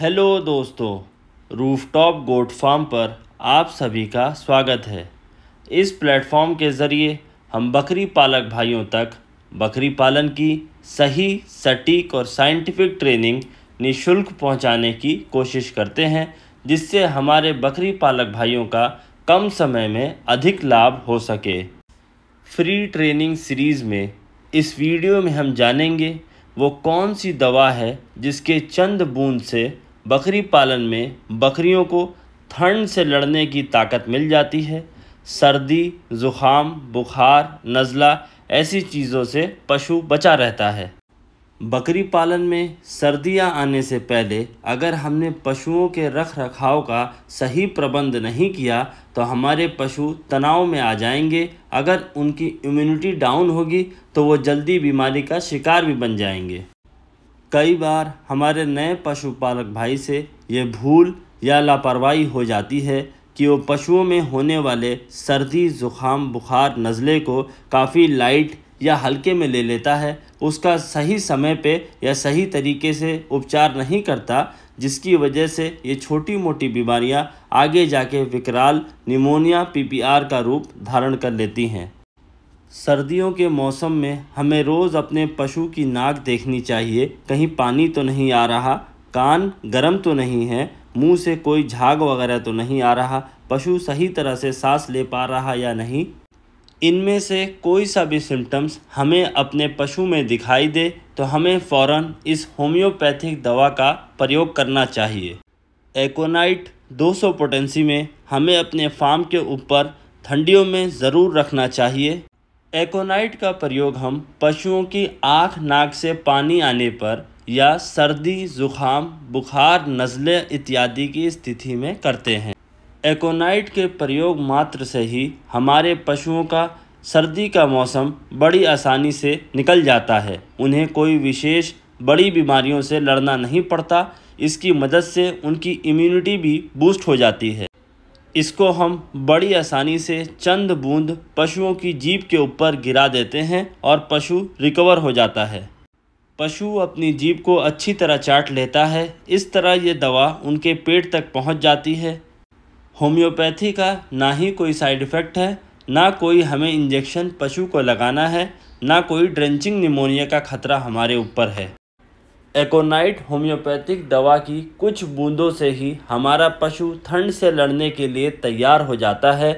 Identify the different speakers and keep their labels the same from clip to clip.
Speaker 1: hello दोस्तों rooftop goat farm पर आप सभी का स्वागत है इस प्लेटफॉर्म के ज़रिए हम बकरी पालक भाइयों तक बकरी पालन की सही सटीक और साइंटिफिक ट्रेनिंग निशुल्क पहुंचाने की कोशिश करते हैं जिससे हमारे बकरी पालक भाइयों का कम समय में अधिक लाभ हो सके फ्री ट्रेनिंग सीरीज़ में इस वीडियो में हम जानेंगे वो कौन सी दवा है जिसके चंद बूंद से बकरी पालन में बकरियों को ठंड से लड़ने की ताकत मिल जाती है सर्दी ज़ुकाम बुखार नज़ला ऐसी चीज़ों से पशु बचा रहता है बकरी पालन में सर्दियां आने से पहले अगर हमने पशुओं के रख रखाव का सही प्रबंध नहीं किया तो हमारे पशु तनाव में आ जाएंगे अगर उनकी इम्यूनिटी डाउन होगी तो वो जल्दी बीमारी का शिकार भी बन जाएंगे कई बार हमारे नए पशुपालक भाई से ये भूल या लापरवाही हो जाती है कि वो पशुओं में होने वाले सर्दी ज़ुकाम बुखार नज़ले को काफ़ी लाइट या हल्के में ले लेता है उसका सही समय पे या सही तरीके से उपचार नहीं करता जिसकी वजह से ये छोटी मोटी बीमारियां आगे जाके विकराल निमोनिया पीपीआर का रूप धारण कर लेती हैं सर्दियों के मौसम में हमें रोज़ अपने पशु की नाक देखनी चाहिए कहीं पानी तो नहीं आ रहा कान गरम तो नहीं है मुंह से कोई झाग वगैरह तो नहीं आ रहा पशु सही तरह से सांस ले पा रहा या नहीं इनमें से कोई सा भी सिम्टम्स हमें अपने पशु में दिखाई दे तो हमें फौरन इस होम्योपैथिक दवा का प्रयोग करना चाहिए एकोनाइट 200 पोटेंसी में हमें अपने फार्म के ऊपर ठंडियों में ज़रूर रखना चाहिए एकोनाइट का प्रयोग हम पशुओं की आँख नाक से पानी आने पर या सर्दी जुखाम बुखार नज़ले इत्यादि की स्थिति में करते हैं एकोनाइट के प्रयोग मात्र से ही हमारे पशुओं का सर्दी का मौसम बड़ी आसानी से निकल जाता है उन्हें कोई विशेष बड़ी बीमारियों से लड़ना नहीं पड़ता इसकी मदद से उनकी इम्यूनिटी भी बूस्ट हो जाती है इसको हम बड़ी आसानी से चंद बूंद पशुओं की जीप के ऊपर गिरा देते हैं और पशु रिकवर हो जाता है पशु अपनी जीप को अच्छी तरह चाट लेता है इस तरह ये दवा उनके पेट तक पहुंच जाती है होम्योपैथी का ना ही कोई साइड इफ़ेक्ट है ना कोई हमें इंजेक्शन पशु को लगाना है ना कोई ड्रेंचिंग निमोनिया का खतरा हमारे ऊपर है एकोनाइट होम्योपैथिक दवा की कुछ बूंदों से ही हमारा पशु ठंड से लड़ने के लिए तैयार हो जाता है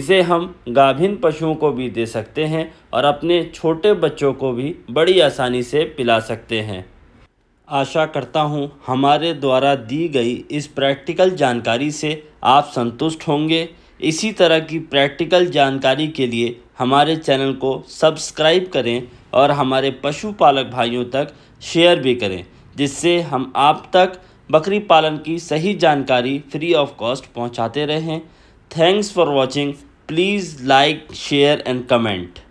Speaker 1: इसे हम गाभिन पशुओं को भी दे सकते हैं और अपने छोटे बच्चों को भी बड़ी आसानी से पिला सकते हैं आशा करता हूँ हमारे द्वारा दी गई इस प्रैक्टिकल जानकारी से आप संतुष्ट होंगे इसी तरह की प्रैक्टिकल जानकारी के लिए हमारे चैनल को सब्सक्राइब करें और हमारे पशुपालक भाइयों तक शेयर भी करें जिससे हम आप तक बकरी पालन की सही जानकारी फ्री ऑफ कॉस्ट पहुंचाते रहें thanks for watching please like share and comment